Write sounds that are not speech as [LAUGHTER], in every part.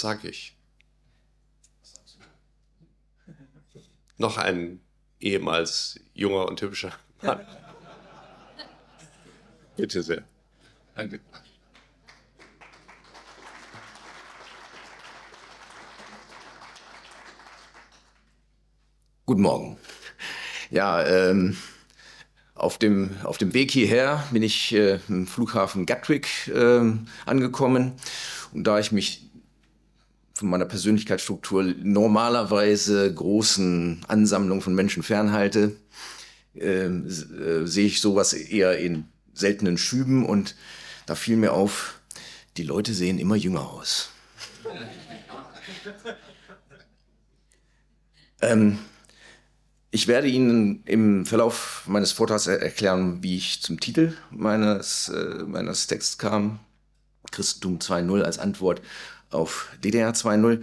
was sage ich? Noch ein ehemals junger und hübscher Mann. [LAUGHS] Bitte sehr. Danke. Guten Morgen. Ja, ähm, auf, dem, auf dem Weg hierher bin ich äh, im Flughafen Gatwick äh, angekommen. Und da ich mich von meiner Persönlichkeitsstruktur normalerweise großen Ansammlungen von Menschen fernhalte, äh, äh, sehe ich sowas eher in seltenen Schüben und da fiel mir auf, die Leute sehen immer jünger aus. [LAUGHS] ähm, ich werde Ihnen im Verlauf meines Vortrags erklären, wie ich zum Titel meines, äh, meines Texts kam, Christentum 2.0 als Antwort auf DDR 2.0.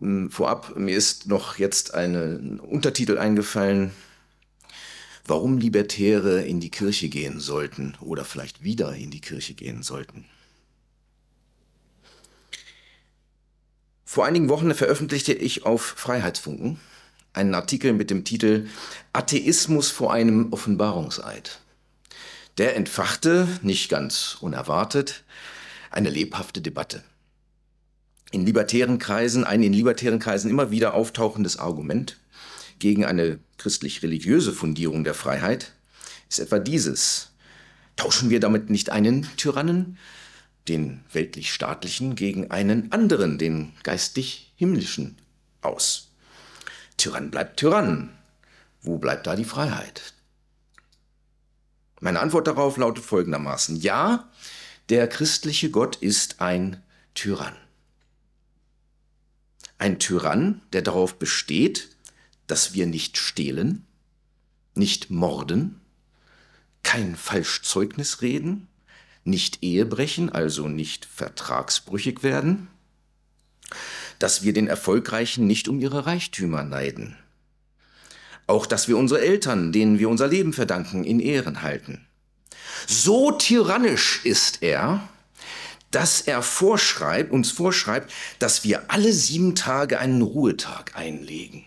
Ähm, vorab, mir ist noch jetzt ein äh, Untertitel eingefallen, warum Libertäre in die Kirche gehen sollten oder vielleicht wieder in die Kirche gehen sollten. Vor einigen Wochen veröffentlichte ich auf Freiheitsfunken einen Artikel mit dem Titel Atheismus vor einem Offenbarungseid. Der entfachte, nicht ganz unerwartet, eine lebhafte Debatte in libertären Kreisen ein in libertären Kreisen immer wieder auftauchendes Argument gegen eine christlich-religiöse Fundierung der Freiheit ist etwa dieses. Tauschen wir damit nicht einen Tyrannen, den weltlich-staatlichen, gegen einen anderen, den geistig-himmlischen, aus? Tyrann bleibt Tyrann. Wo bleibt da die Freiheit? Meine Antwort darauf lautet folgendermaßen. Ja, der christliche Gott ist ein Tyrann. Ein Tyrann, der darauf besteht, dass wir nicht stehlen, nicht morden, kein Falschzeugnis reden, nicht Ehe brechen, also nicht vertragsbrüchig werden, dass wir den Erfolgreichen nicht um ihre Reichtümer neiden, auch dass wir unsere Eltern, denen wir unser Leben verdanken, in Ehren halten. So tyrannisch ist er, dass er vorschreibt, uns vorschreibt, dass wir alle sieben Tage einen Ruhetag einlegen.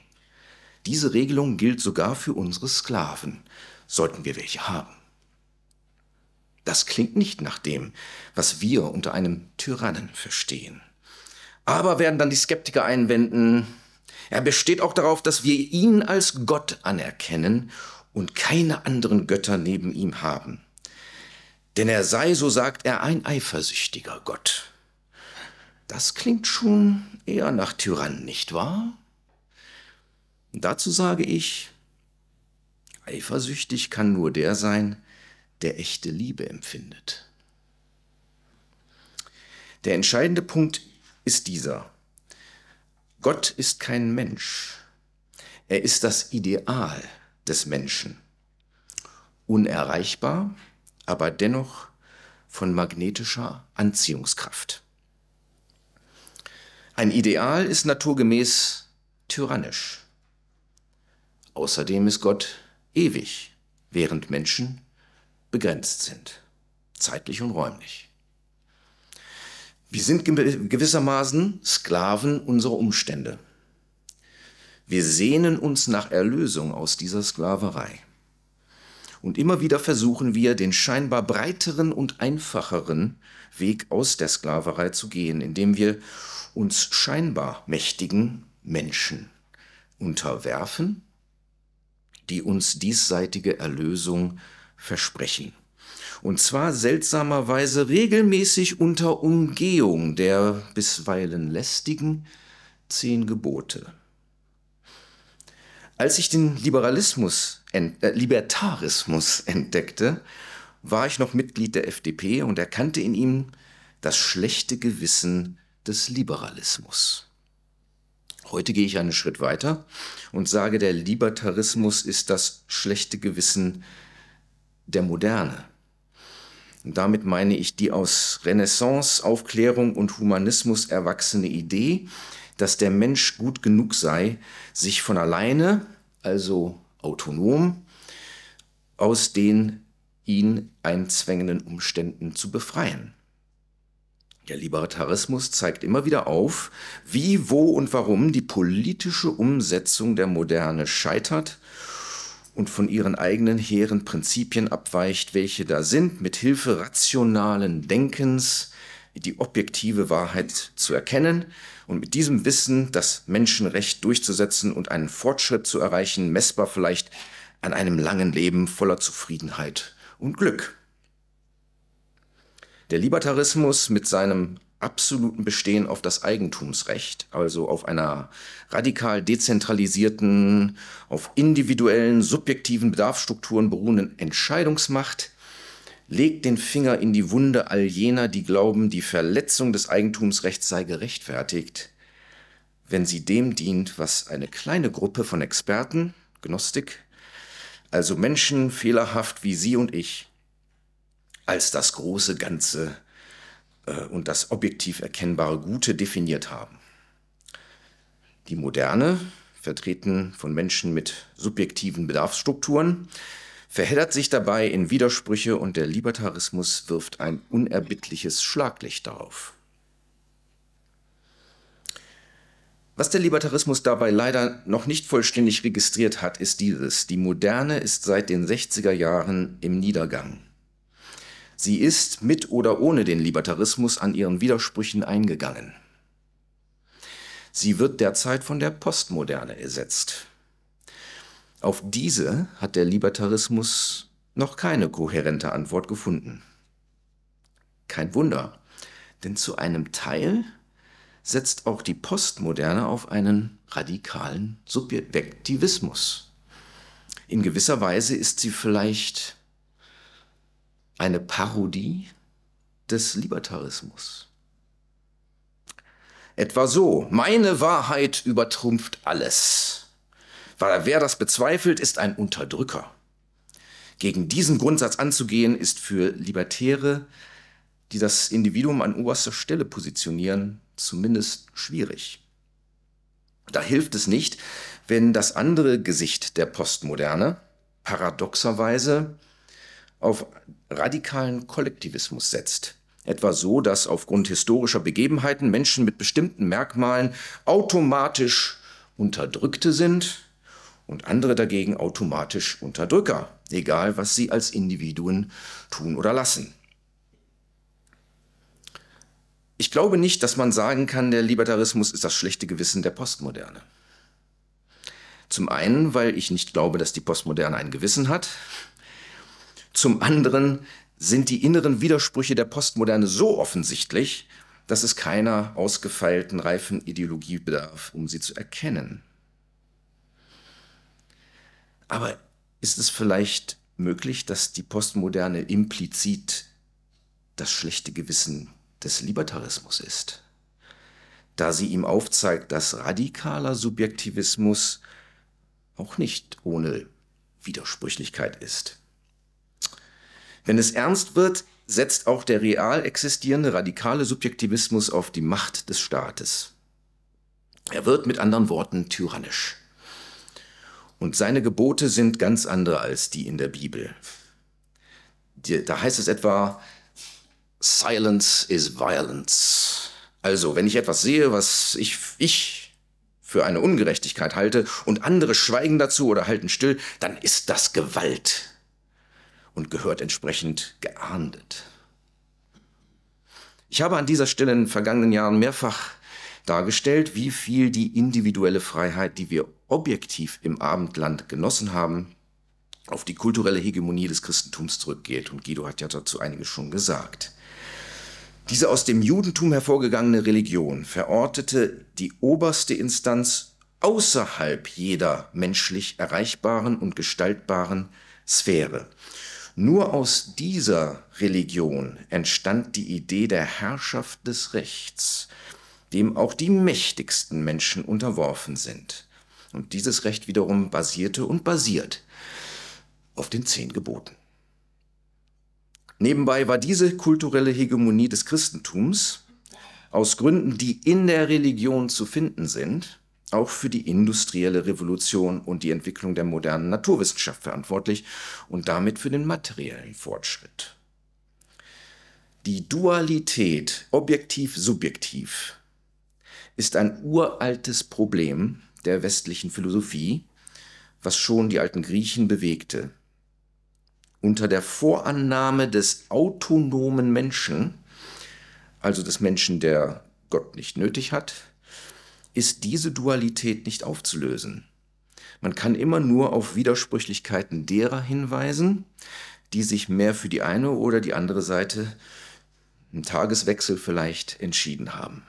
Diese Regelung gilt sogar für unsere Sklaven, sollten wir welche haben. Das klingt nicht nach dem, was wir unter einem Tyrannen verstehen. Aber werden dann die Skeptiker einwenden, er besteht auch darauf, dass wir ihn als Gott anerkennen und keine anderen Götter neben ihm haben. Denn er sei, so sagt er, ein eifersüchtiger Gott. Das klingt schon eher nach Tyrann, nicht wahr? dazu sage ich, eifersüchtig kann nur der sein, der echte Liebe empfindet. Der entscheidende Punkt ist dieser. Gott ist kein Mensch. Er ist das Ideal des Menschen. Unerreichbar, aber dennoch von magnetischer Anziehungskraft. Ein Ideal ist naturgemäß tyrannisch. Außerdem ist Gott ewig, während Menschen begrenzt sind, zeitlich und räumlich. Wir sind gewissermaßen Sklaven unserer Umstände. Wir sehnen uns nach Erlösung aus dieser Sklaverei und immer wieder versuchen wir, den scheinbar breiteren und einfacheren Weg aus der Sklaverei zu gehen, indem wir uns scheinbar mächtigen Menschen unterwerfen, die uns diesseitige Erlösung versprechen. Und zwar seltsamerweise regelmäßig unter Umgehung der bisweilen lästigen zehn Gebote. Als ich den Liberalismus ent äh, Libertarismus entdeckte, war ich noch Mitglied der FDP und erkannte in ihm das schlechte Gewissen des Liberalismus. Heute gehe ich einen Schritt weiter und sage, der Libertarismus ist das schlechte Gewissen der Moderne. Und damit meine ich die aus Renaissance, Aufklärung und Humanismus erwachsene Idee, dass der Mensch gut genug sei, sich von alleine, also autonom aus den ihn einzwängenden Umständen zu befreien. Der Libertarismus zeigt immer wieder auf, wie, wo und warum die politische Umsetzung der Moderne scheitert und von ihren eigenen hehren Prinzipien abweicht, welche da sind, mit Hilfe rationalen Denkens die objektive Wahrheit zu erkennen, und mit diesem Wissen, das Menschenrecht durchzusetzen und einen Fortschritt zu erreichen, messbar vielleicht an einem langen Leben voller Zufriedenheit und Glück. Der Libertarismus mit seinem absoluten Bestehen auf das Eigentumsrecht, also auf einer radikal dezentralisierten, auf individuellen, subjektiven Bedarfsstrukturen beruhenden Entscheidungsmacht, legt den Finger in die Wunde all jener, die glauben, die Verletzung des Eigentumsrechts sei gerechtfertigt, wenn sie dem dient, was eine kleine Gruppe von Experten, Gnostik, also Menschen fehlerhaft wie Sie und ich, als das große Ganze äh, und das objektiv erkennbare Gute definiert haben. Die Moderne, vertreten von Menschen mit subjektiven Bedarfsstrukturen, verheddert sich dabei in Widersprüche und der Libertarismus wirft ein unerbittliches Schlaglicht darauf. Was der Libertarismus dabei leider noch nicht vollständig registriert hat, ist dieses. Die Moderne ist seit den 60er Jahren im Niedergang. Sie ist mit oder ohne den Libertarismus an ihren Widersprüchen eingegangen. Sie wird derzeit von der Postmoderne ersetzt. Auf diese hat der Libertarismus noch keine kohärente Antwort gefunden. Kein Wunder, denn zu einem Teil setzt auch die Postmoderne auf einen radikalen Subjektivismus. In gewisser Weise ist sie vielleicht eine Parodie des Libertarismus. Etwa so, meine Wahrheit übertrumpft alles weil wer das bezweifelt, ist ein Unterdrücker. Gegen diesen Grundsatz anzugehen, ist für Libertäre, die das Individuum an oberster Stelle positionieren, zumindest schwierig. Da hilft es nicht, wenn das andere Gesicht der Postmoderne paradoxerweise auf radikalen Kollektivismus setzt. Etwa so, dass aufgrund historischer Begebenheiten Menschen mit bestimmten Merkmalen automatisch Unterdrückte sind und andere dagegen automatisch Unterdrücker, egal was sie als Individuen tun oder lassen. Ich glaube nicht, dass man sagen kann, der Libertarismus ist das schlechte Gewissen der Postmoderne. Zum einen, weil ich nicht glaube, dass die Postmoderne ein Gewissen hat. Zum anderen sind die inneren Widersprüche der Postmoderne so offensichtlich, dass es keiner ausgefeilten, reifen Ideologie bedarf, um sie zu erkennen. Aber ist es vielleicht möglich, dass die Postmoderne implizit das schlechte Gewissen des Libertarismus ist? Da sie ihm aufzeigt, dass radikaler Subjektivismus auch nicht ohne Widersprüchlichkeit ist. Wenn es ernst wird, setzt auch der real existierende radikale Subjektivismus auf die Macht des Staates. Er wird mit anderen Worten tyrannisch. Und seine Gebote sind ganz andere als die in der Bibel. Da heißt es etwa, Silence is violence. Also, wenn ich etwas sehe, was ich, ich für eine Ungerechtigkeit halte und andere schweigen dazu oder halten still, dann ist das Gewalt und gehört entsprechend geahndet. Ich habe an dieser Stelle in den vergangenen Jahren mehrfach dargestellt, wie viel die individuelle Freiheit, die wir objektiv im Abendland genossen haben, auf die kulturelle Hegemonie des Christentums zurückgeht. Und Guido hat ja dazu einiges schon gesagt. Diese aus dem Judentum hervorgegangene Religion verortete die oberste Instanz außerhalb jeder menschlich erreichbaren und gestaltbaren Sphäre. Nur aus dieser Religion entstand die Idee der Herrschaft des Rechts, dem auch die mächtigsten Menschen unterworfen sind. Und dieses Recht wiederum basierte und basiert auf den zehn Geboten. Nebenbei war diese kulturelle Hegemonie des Christentums aus Gründen, die in der Religion zu finden sind, auch für die industrielle Revolution und die Entwicklung der modernen Naturwissenschaft verantwortlich und damit für den materiellen Fortschritt. Die Dualität objektiv-subjektiv ist ein uraltes Problem, der westlichen Philosophie, was schon die alten Griechen bewegte. Unter der Vorannahme des autonomen Menschen, also des Menschen, der Gott nicht nötig hat, ist diese Dualität nicht aufzulösen. Man kann immer nur auf Widersprüchlichkeiten derer hinweisen, die sich mehr für die eine oder die andere Seite im Tageswechsel vielleicht entschieden haben.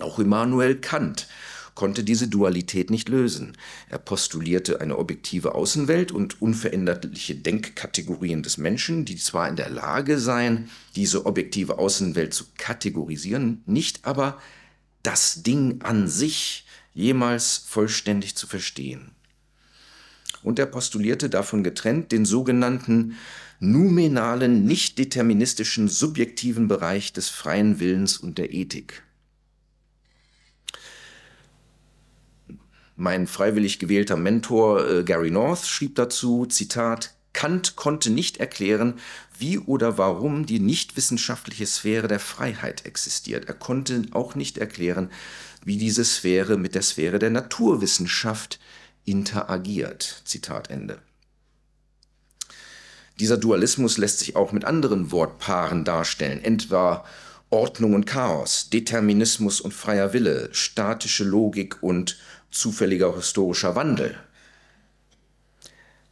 Auch Immanuel Kant konnte diese Dualität nicht lösen. Er postulierte eine objektive Außenwelt und unveränderliche Denkkategorien des Menschen, die zwar in der Lage seien, diese objektive Außenwelt zu kategorisieren, nicht aber das Ding an sich jemals vollständig zu verstehen. Und er postulierte davon getrennt den sogenannten noumenalen, nicht deterministischen, subjektiven Bereich des freien Willens und der Ethik. Mein freiwillig gewählter Mentor äh, Gary North schrieb dazu, Zitat, Kant konnte nicht erklären, wie oder warum die nichtwissenschaftliche Sphäre der Freiheit existiert. Er konnte auch nicht erklären, wie diese Sphäre mit der Sphäre der Naturwissenschaft interagiert. Zitat Ende. Dieser Dualismus lässt sich auch mit anderen Wortpaaren darstellen, etwa Ordnung und Chaos, Determinismus und freier Wille, statische Logik und zufälliger historischer Wandel.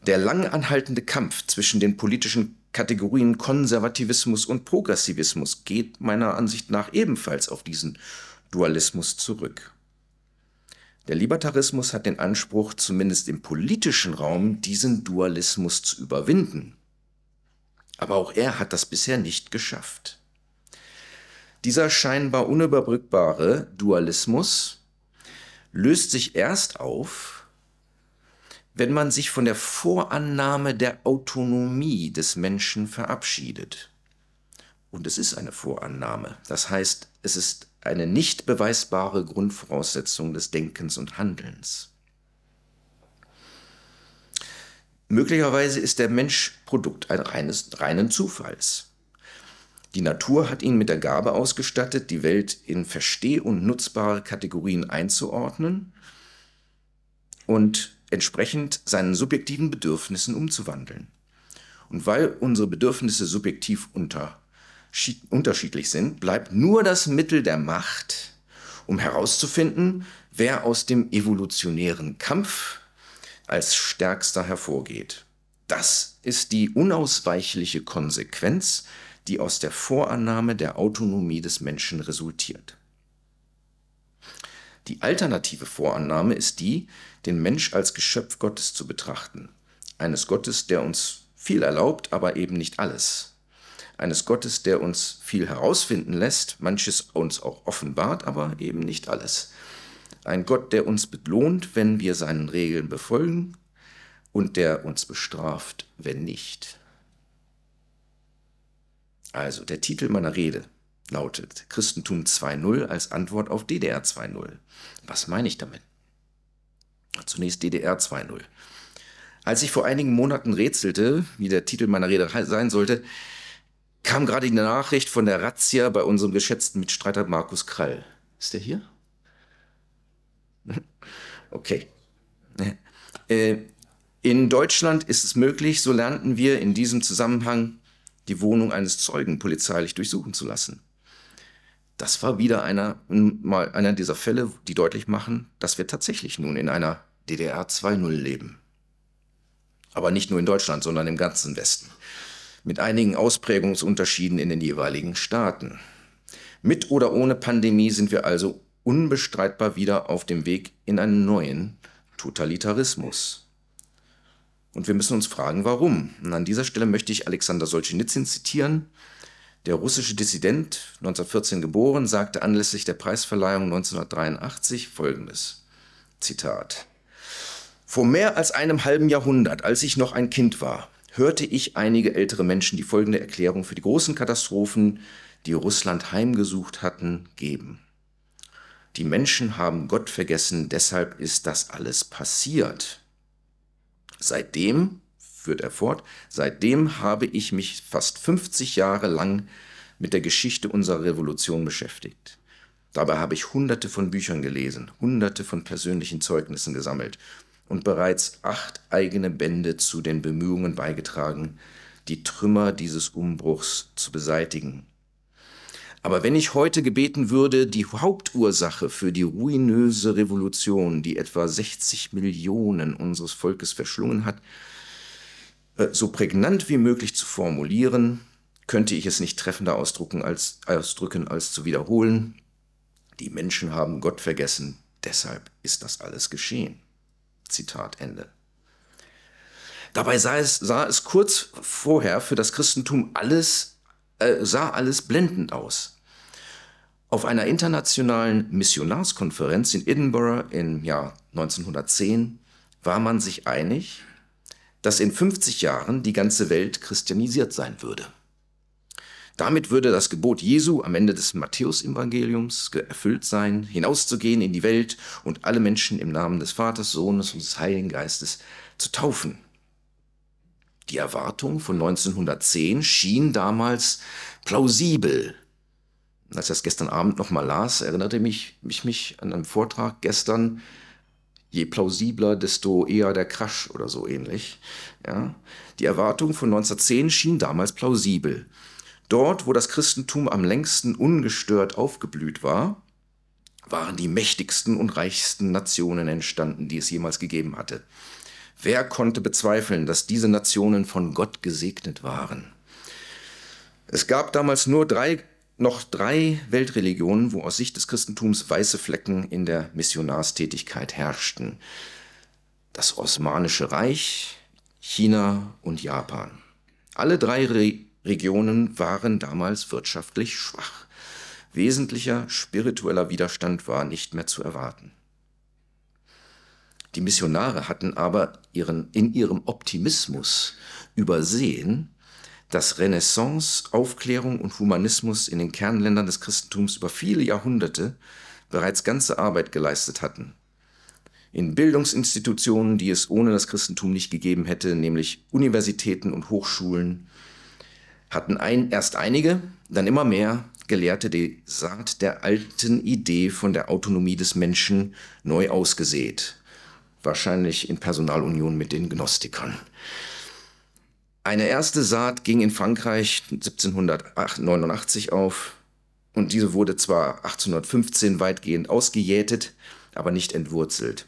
Der lang anhaltende Kampf zwischen den politischen Kategorien Konservativismus und Progressivismus geht meiner Ansicht nach ebenfalls auf diesen Dualismus zurück. Der Libertarismus hat den Anspruch, zumindest im politischen Raum diesen Dualismus zu überwinden. Aber auch er hat das bisher nicht geschafft. Dieser scheinbar unüberbrückbare Dualismus löst sich erst auf, wenn man sich von der Vorannahme der Autonomie des Menschen verabschiedet. Und es ist eine Vorannahme. Das heißt, es ist eine nicht beweisbare Grundvoraussetzung des Denkens und Handelns. Möglicherweise ist der Mensch Produkt eines reinen Zufalls. Die Natur hat ihn mit der Gabe ausgestattet, die Welt in versteh- und nutzbare Kategorien einzuordnen und entsprechend seinen subjektiven Bedürfnissen umzuwandeln. Und weil unsere Bedürfnisse subjektiv unterschiedlich sind, bleibt nur das Mittel der Macht, um herauszufinden, wer aus dem evolutionären Kampf als stärkster hervorgeht. Das ist die unausweichliche Konsequenz die aus der Vorannahme der Autonomie des Menschen resultiert. Die alternative Vorannahme ist die, den Mensch als Geschöpf Gottes zu betrachten, eines Gottes, der uns viel erlaubt, aber eben nicht alles, eines Gottes, der uns viel herausfinden lässt, manches uns auch offenbart, aber eben nicht alles. Ein Gott, der uns belohnt, wenn wir seinen Regeln befolgen und der uns bestraft, wenn nicht. Also der Titel meiner Rede lautet Christentum 2.0 als Antwort auf DDR 2.0. Was meine ich damit? Zunächst DDR 2.0. Als ich vor einigen Monaten rätselte, wie der Titel meiner Rede sein sollte, kam gerade die Nachricht von der Razzia bei unserem geschätzten Mitstreiter Markus Krall. Ist der hier? [LAUGHS] Okay. Äh, in Deutschland ist es möglich, so lernten wir in diesem Zusammenhang, die Wohnung eines Zeugen polizeilich durchsuchen zu lassen. Das war wieder einer, mal einer dieser Fälle, die deutlich machen, dass wir tatsächlich nun in einer DDR 2.0 leben. Aber nicht nur in Deutschland, sondern im ganzen Westen. Mit einigen Ausprägungsunterschieden in den jeweiligen Staaten. Mit oder ohne Pandemie sind wir also unbestreitbar wieder auf dem Weg in einen neuen Totalitarismus. Und wir müssen uns fragen, warum. Und an dieser Stelle möchte ich Alexander Solzhenitsyn zitieren. Der russische Dissident, 1914 geboren, sagte anlässlich der Preisverleihung 1983 folgendes: Zitat. Vor mehr als einem halben Jahrhundert, als ich noch ein Kind war, hörte ich einige ältere Menschen die folgende Erklärung für die großen Katastrophen, die Russland heimgesucht hatten, geben. Die Menschen haben Gott vergessen, deshalb ist das alles passiert. Seitdem, führt er fort, seitdem habe ich mich fast 50 Jahre lang mit der Geschichte unserer Revolution beschäftigt. Dabei habe ich hunderte von Büchern gelesen, hunderte von persönlichen Zeugnissen gesammelt und bereits acht eigene Bände zu den Bemühungen beigetragen, die Trümmer dieses Umbruchs zu beseitigen aber wenn ich heute gebeten würde, die Hauptursache für die ruinöse Revolution, die etwa 60 Millionen unseres Volkes verschlungen hat, äh, so prägnant wie möglich zu formulieren, könnte ich es nicht treffender ausdrücken als, ausdrücken als zu wiederholen. Die Menschen haben Gott vergessen, deshalb ist das alles geschehen. Zitat Ende. Dabei sah es, sah es kurz vorher für das Christentum alles äh, sah alles blendend aus. Auf einer internationalen Missionarskonferenz in Edinburgh im Jahr 1910 war man sich einig, dass in 50 Jahren die ganze Welt christianisiert sein würde. Damit würde das Gebot Jesu am Ende des Matthäusevangeliums erfüllt sein, hinauszugehen in die Welt und alle Menschen im Namen des Vaters, Sohnes und des Heiligen Geistes zu taufen. Die Erwartung von 1910 schien damals plausibel. Als ich das gestern Abend nochmal las, erinnerte mich, mich, mich an einen Vortrag gestern, je plausibler, desto eher der Crash oder so ähnlich. Ja? Die Erwartung von 1910 schien damals plausibel. Dort, wo das Christentum am längsten ungestört aufgeblüht war, waren die mächtigsten und reichsten Nationen entstanden, die es jemals gegeben hatte. Wer konnte bezweifeln, dass diese Nationen von Gott gesegnet waren? Es gab damals nur drei, noch drei Weltreligionen, wo aus Sicht des Christentums weiße Flecken in der Missionarstätigkeit herrschten. Das Osmanische Reich, China und Japan. Alle drei Re Regionen waren damals wirtschaftlich schwach. Wesentlicher spiritueller Widerstand war nicht mehr zu erwarten. Die Missionare hatten aber ihren, in ihrem Optimismus übersehen, dass Renaissance, Aufklärung und Humanismus in den Kernländern des Christentums über viele Jahrhunderte bereits ganze Arbeit geleistet hatten. In Bildungsinstitutionen, die es ohne das Christentum nicht gegeben hätte, nämlich Universitäten und Hochschulen, hatten ein, erst einige, dann immer mehr Gelehrte die Saat der alten Idee von der Autonomie des Menschen neu ausgesät wahrscheinlich in Personalunion mit den Gnostikern. Eine erste Saat ging in Frankreich 1789 auf und diese wurde zwar 1815 weitgehend ausgejätet, aber nicht entwurzelt.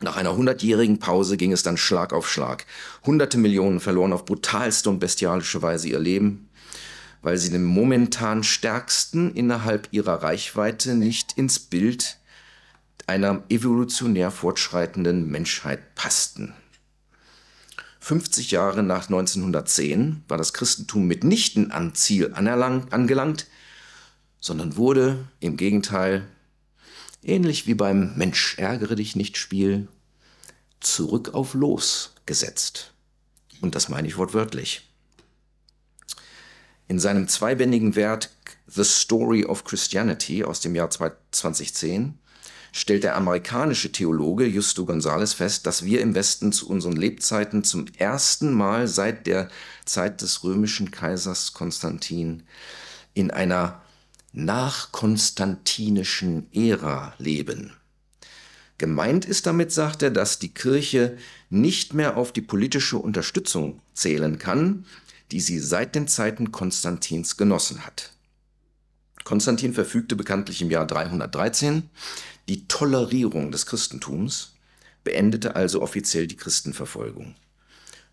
Nach einer hundertjährigen Pause ging es dann Schlag auf Schlag. Hunderte Millionen verloren auf brutalste und bestialische Weise ihr Leben, weil sie den momentan stärksten innerhalb ihrer Reichweite nicht ins Bild einer evolutionär fortschreitenden Menschheit passten. 50 Jahre nach 1910 war das Christentum mitnichten am Ziel angelangt, sondern wurde im Gegenteil, ähnlich wie beim Mensch ärgere dich nicht Spiel, zurück auf Los gesetzt. Und das meine ich wortwörtlich. In seinem zweibändigen Werk The Story of Christianity aus dem Jahr 2010 stellt der amerikanische Theologe Justo González fest, dass wir im Westen zu unseren Lebzeiten zum ersten Mal seit der Zeit des römischen Kaisers Konstantin in einer nachkonstantinischen Ära leben. Gemeint ist damit, sagt er, dass die Kirche nicht mehr auf die politische Unterstützung zählen kann, die sie seit den Zeiten Konstantins genossen hat. Konstantin verfügte bekanntlich im Jahr 313, die Tolerierung des Christentums beendete also offiziell die Christenverfolgung.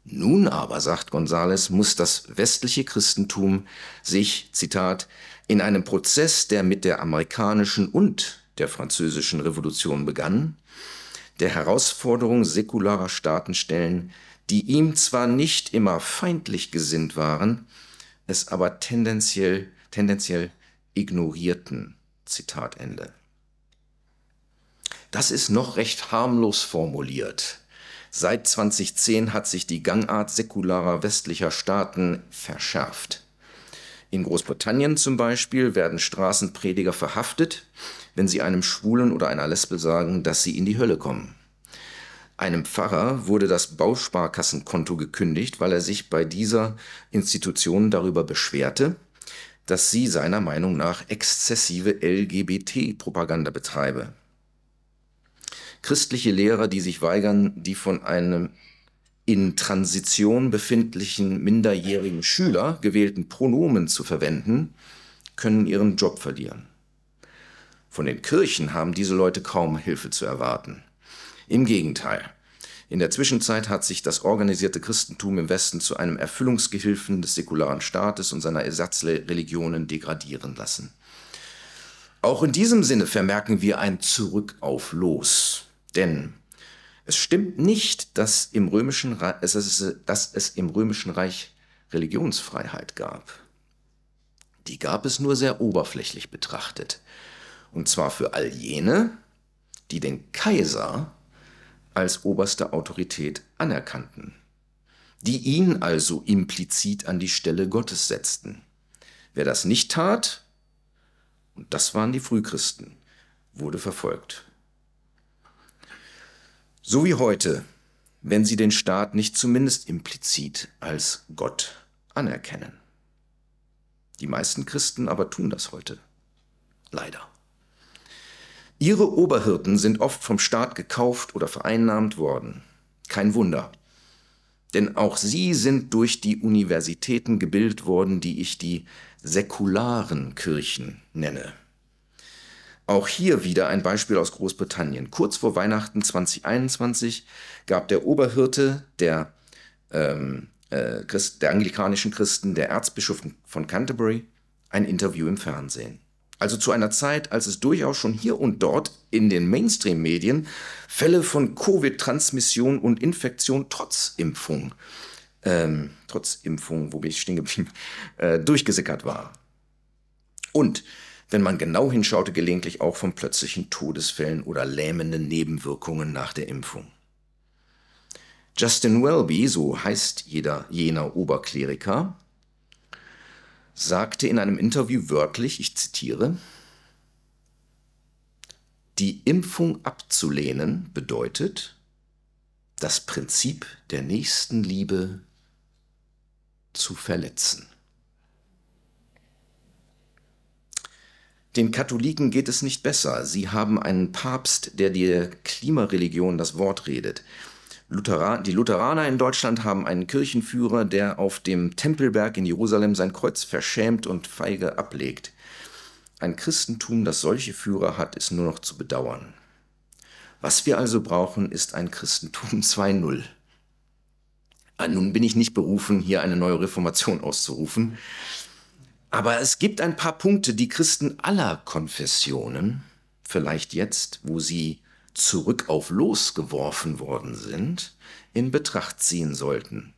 Nun aber, sagt Gonzales, muss das westliche Christentum sich, Zitat, in einem Prozess, der mit der amerikanischen und der französischen Revolution begann, der Herausforderung säkularer Staaten stellen, die ihm zwar nicht immer feindlich gesinnt waren, es aber tendenziell, tendenziell ignorierten. Zitat Ende. Das ist noch recht harmlos formuliert. Seit 2010 hat sich die Gangart säkularer westlicher Staaten verschärft. In Großbritannien zum Beispiel werden Straßenprediger verhaftet, wenn sie einem Schwulen oder einer Lesbe sagen, dass sie in die Hölle kommen. Einem Pfarrer wurde das Bausparkassenkonto gekündigt, weil er sich bei dieser Institution darüber beschwerte, dass sie seiner Meinung nach exzessive LGBT-Propaganda betreibe. Christliche Lehrer, die sich weigern, die von einem in Transition befindlichen minderjährigen Schüler gewählten Pronomen zu verwenden, können ihren Job verlieren. Von den Kirchen haben diese Leute kaum Hilfe zu erwarten. Im Gegenteil, in der Zwischenzeit hat sich das organisierte Christentum im Westen zu einem Erfüllungsgehilfen des säkularen Staates und seiner Ersatzreligionen degradieren lassen. Auch in diesem Sinne vermerken wir ein Zurück auf Los. Denn es stimmt nicht, dass, im römischen Reich, dass es im römischen Reich Religionsfreiheit gab. Die gab es nur sehr oberflächlich betrachtet. Und zwar für all jene, die den Kaiser als oberste Autorität anerkannten, die ihn also implizit an die Stelle Gottes setzten. Wer das nicht tat, und das waren die Frühchristen, wurde verfolgt. So wie heute, wenn sie den Staat nicht zumindest implizit als Gott anerkennen. Die meisten Christen aber tun das heute. Leider. Ihre Oberhirten sind oft vom Staat gekauft oder vereinnahmt worden. Kein Wunder. Denn auch sie sind durch die Universitäten gebildet worden, die ich die säkularen Kirchen nenne. Auch hier wieder ein Beispiel aus Großbritannien. Kurz vor Weihnachten 2021 gab der Oberhirte der, ähm, äh, Christ, der anglikanischen Christen, der Erzbischof von Canterbury, ein Interview im Fernsehen also zu einer Zeit, als es durchaus schon hier und dort in den Mainstream-Medien Fälle von Covid-Transmission und Infektion trotz Impfung, ähm, trotz Impfung, wo bin ich stehen geblieben, äh, durchgesickert war. Und wenn man genau hinschaute, gelegentlich auch von plötzlichen Todesfällen oder lähmenden Nebenwirkungen nach der Impfung. Justin Welby, so heißt jeder jener Oberkleriker, sagte in einem Interview wörtlich, ich zitiere, die Impfung abzulehnen bedeutet, das Prinzip der Nächstenliebe zu verletzen. Den Katholiken geht es nicht besser. Sie haben einen Papst, der der Klimareligion das Wort redet. Lutheran, die Lutheraner in Deutschland haben einen Kirchenführer, der auf dem Tempelberg in Jerusalem sein Kreuz verschämt und feige ablegt. Ein Christentum, das solche Führer hat, ist nur noch zu bedauern. Was wir also brauchen, ist ein Christentum 2.0. [LAUGHS] Ah, nun bin ich nicht berufen, hier eine neue Reformation auszurufen. Aber es gibt ein paar Punkte, die Christen aller Konfessionen, vielleicht jetzt, wo sie zurück auf Los geworfen worden sind, in Betracht ziehen sollten.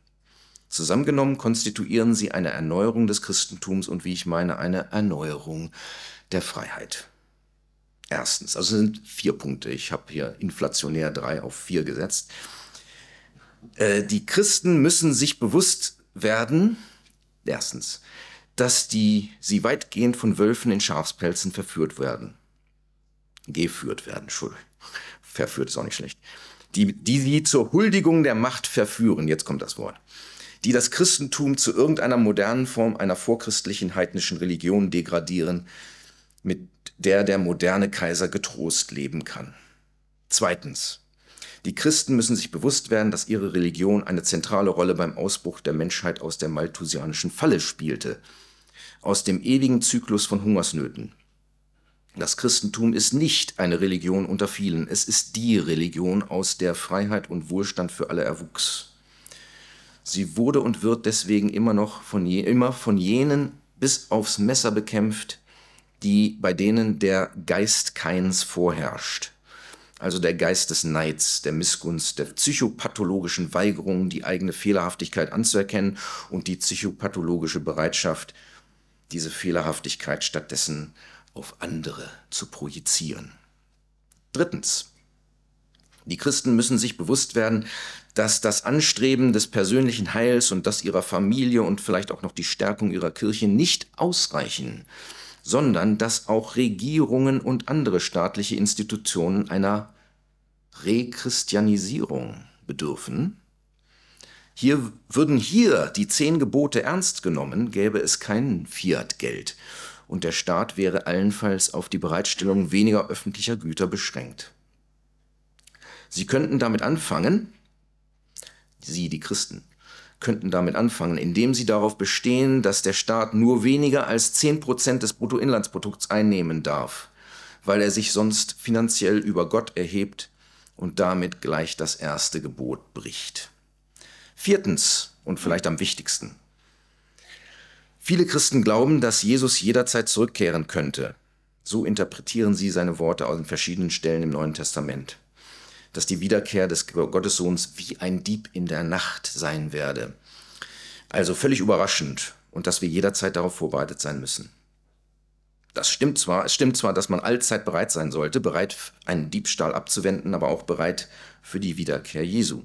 Zusammengenommen konstituieren sie eine Erneuerung des Christentums und wie ich meine, eine Erneuerung der Freiheit. Erstens, also sind vier Punkte. Ich habe hier inflationär drei auf vier gesetzt. Äh, die Christen müssen sich bewusst werden, erstens, dass die, sie weitgehend von Wölfen in Schafspelzen verführt werden. Geführt werden, Entschuldigung. Verführt ist auch nicht schlecht. Die, die sie zur Huldigung der Macht verführen, jetzt kommt das Wort, die das Christentum zu irgendeiner modernen Form einer vorchristlichen heidnischen Religion degradieren, mit der der moderne Kaiser getrost leben kann. Zweitens. Die Christen müssen sich bewusst werden, dass ihre Religion eine zentrale Rolle beim Ausbruch der Menschheit aus der malthusianischen Falle spielte, aus dem ewigen Zyklus von Hungersnöten, das Christentum ist nicht eine Religion unter vielen, es ist die Religion, aus der Freiheit und Wohlstand für alle erwuchs. Sie wurde und wird deswegen immer noch von, je, immer von jenen bis aufs Messer bekämpft, die, bei denen der Geist keins vorherrscht. Also der Geist des Neids, der Missgunst, der psychopathologischen Weigerung, die eigene Fehlerhaftigkeit anzuerkennen und die psychopathologische Bereitschaft, diese Fehlerhaftigkeit stattdessen zu auf andere zu projizieren. Drittens. Die Christen müssen sich bewusst werden, dass das Anstreben des persönlichen Heils und das ihrer Familie und vielleicht auch noch die Stärkung ihrer Kirche nicht ausreichen, sondern dass auch Regierungen und andere staatliche Institutionen einer Rechristianisierung bedürfen. Hier würden hier die zehn Gebote ernst genommen, gäbe es kein Fiat-Geld und der Staat wäre allenfalls auf die Bereitstellung weniger öffentlicher Güter beschränkt. Sie könnten damit anfangen, Sie, die Christen, könnten damit anfangen, indem sie darauf bestehen, dass der Staat nur weniger als 10% des Bruttoinlandsprodukts einnehmen darf, weil er sich sonst finanziell über Gott erhebt und damit gleich das erste Gebot bricht. Viertens, und vielleicht am wichtigsten, Viele Christen glauben, dass Jesus jederzeit zurückkehren könnte. So interpretieren sie seine Worte aus den verschiedenen Stellen im Neuen Testament, dass die Wiederkehr des Gottessohns wie ein Dieb in der Nacht sein werde. Also völlig überraschend und dass wir jederzeit darauf vorbereitet sein müssen. Das stimmt zwar, es stimmt zwar, dass man allzeit bereit sein sollte, bereit einen Diebstahl abzuwenden, aber auch bereit für die Wiederkehr Jesu.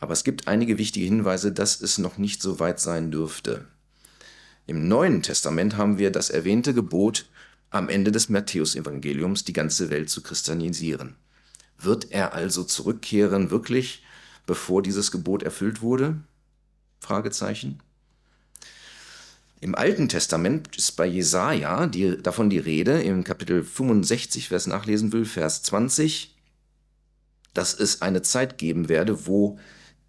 Aber es gibt einige wichtige Hinweise, dass es noch nicht so weit sein dürfte. Im Neuen Testament haben wir das erwähnte Gebot, am Ende des Matthäusevangeliums die ganze Welt zu christianisieren. Wird er also zurückkehren, wirklich, bevor dieses Gebot erfüllt wurde? Fragezeichen. Im Alten Testament ist bei Jesaja die, davon die Rede, im Kapitel 65, wer es nachlesen will, Vers 20, dass es eine Zeit geben werde, wo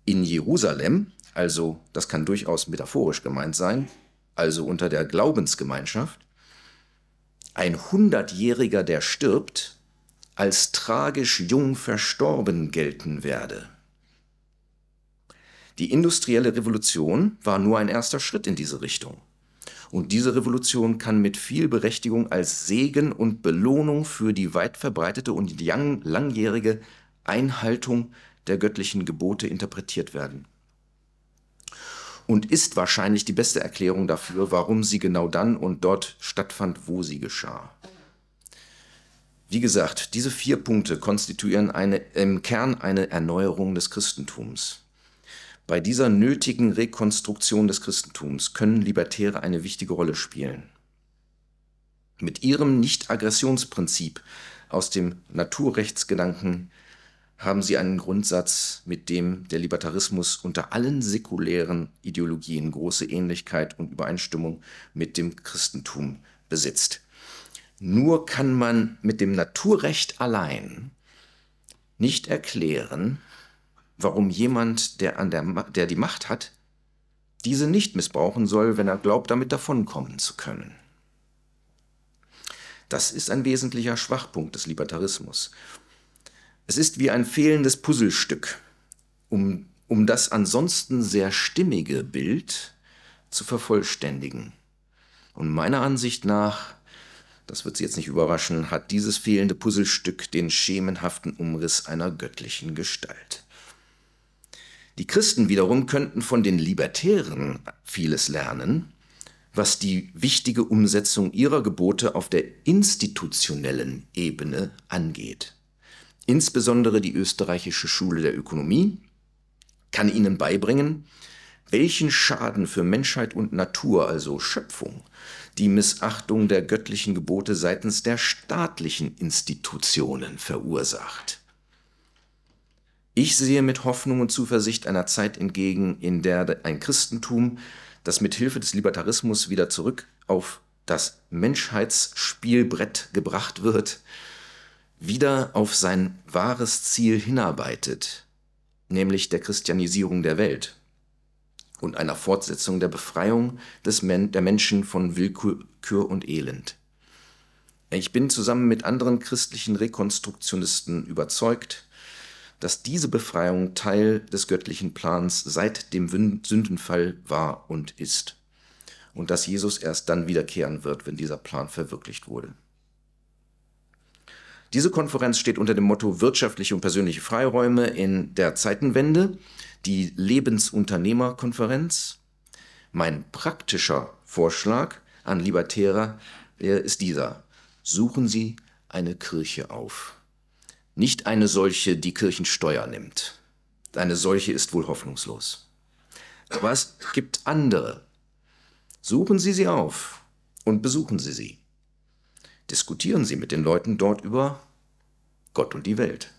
in Jerusalem, also das kann durchaus metaphorisch gemeint sein, also unter der Glaubensgemeinschaft, ein Hundertjähriger, der stirbt, als tragisch jung verstorben gelten werde. Die industrielle Revolution war nur ein erster Schritt in diese Richtung. Und diese Revolution kann mit viel Berechtigung als Segen und Belohnung für die weit verbreitete und langjährige Einhaltung der göttlichen Gebote interpretiert werden und ist wahrscheinlich die beste Erklärung dafür, warum sie genau dann und dort stattfand, wo sie geschah. Wie gesagt, diese vier Punkte konstituieren eine, im Kern eine Erneuerung des Christentums. Bei dieser nötigen Rekonstruktion des Christentums können Libertäre eine wichtige Rolle spielen. Mit ihrem Nicht-Aggressionsprinzip aus dem Naturrechtsgedanken haben sie einen Grundsatz, mit dem der Libertarismus unter allen säkulären Ideologien große Ähnlichkeit und Übereinstimmung mit dem Christentum besitzt. Nur kann man mit dem Naturrecht allein nicht erklären, warum jemand, der, an der, der die Macht hat, diese nicht missbrauchen soll, wenn er glaubt, damit davonkommen zu können. Das ist ein wesentlicher Schwachpunkt des Libertarismus. Es ist wie ein fehlendes Puzzlestück, um, um das ansonsten sehr stimmige Bild zu vervollständigen. Und meiner Ansicht nach, das wird Sie jetzt nicht überraschen, hat dieses fehlende Puzzlestück den schemenhaften Umriss einer göttlichen Gestalt. Die Christen wiederum könnten von den Libertären vieles lernen, was die wichtige Umsetzung ihrer Gebote auf der institutionellen Ebene angeht. Insbesondere die Österreichische Schule der Ökonomie kann ihnen beibringen, welchen Schaden für Menschheit und Natur, also Schöpfung, die Missachtung der göttlichen Gebote seitens der staatlichen Institutionen verursacht. Ich sehe mit Hoffnung und Zuversicht einer Zeit entgegen, in der ein Christentum, das mit Hilfe des Libertarismus wieder zurück auf das Menschheitsspielbrett gebracht wird, wieder auf sein wahres Ziel hinarbeitet, nämlich der Christianisierung der Welt und einer Fortsetzung der Befreiung des Men der Menschen von Willkür und Elend. Ich bin zusammen mit anderen christlichen Rekonstruktionisten überzeugt, dass diese Befreiung Teil des göttlichen Plans seit dem Sündenfall war und ist. Und dass Jesus erst dann wiederkehren wird, wenn dieser Plan verwirklicht wurde. Diese Konferenz steht unter dem Motto Wirtschaftliche und persönliche Freiräume in der Zeitenwende, die Lebensunternehmerkonferenz. Mein praktischer Vorschlag an Libertärer ist dieser. Suchen Sie eine Kirche auf. Nicht eine solche, die Kirchensteuer nimmt. Eine solche ist wohl hoffnungslos. Aber es gibt andere. Suchen Sie sie auf und besuchen Sie sie diskutieren Sie mit den Leuten dort über Gott und die Welt.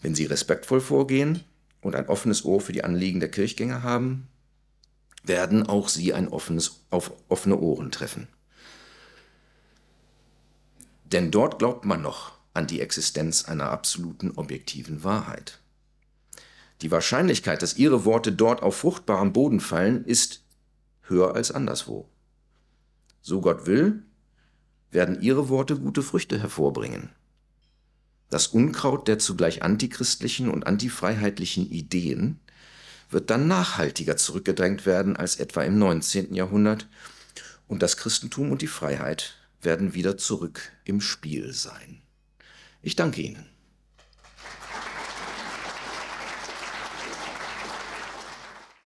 Wenn Sie respektvoll vorgehen und ein offenes Ohr für die Anliegen der Kirchgänger haben, werden auch Sie ein offenes, auf offene Ohren treffen. Denn dort glaubt man noch an die Existenz einer absoluten objektiven Wahrheit. Die Wahrscheinlichkeit, dass Ihre Worte dort auf fruchtbarem Boden fallen, ist höher als anderswo. So Gott will, werden ihre Worte gute Früchte hervorbringen. Das Unkraut der zugleich antichristlichen und antifreiheitlichen Ideen wird dann nachhaltiger zurückgedrängt werden als etwa im 19. Jahrhundert und das Christentum und die Freiheit werden wieder zurück im Spiel sein. Ich danke Ihnen.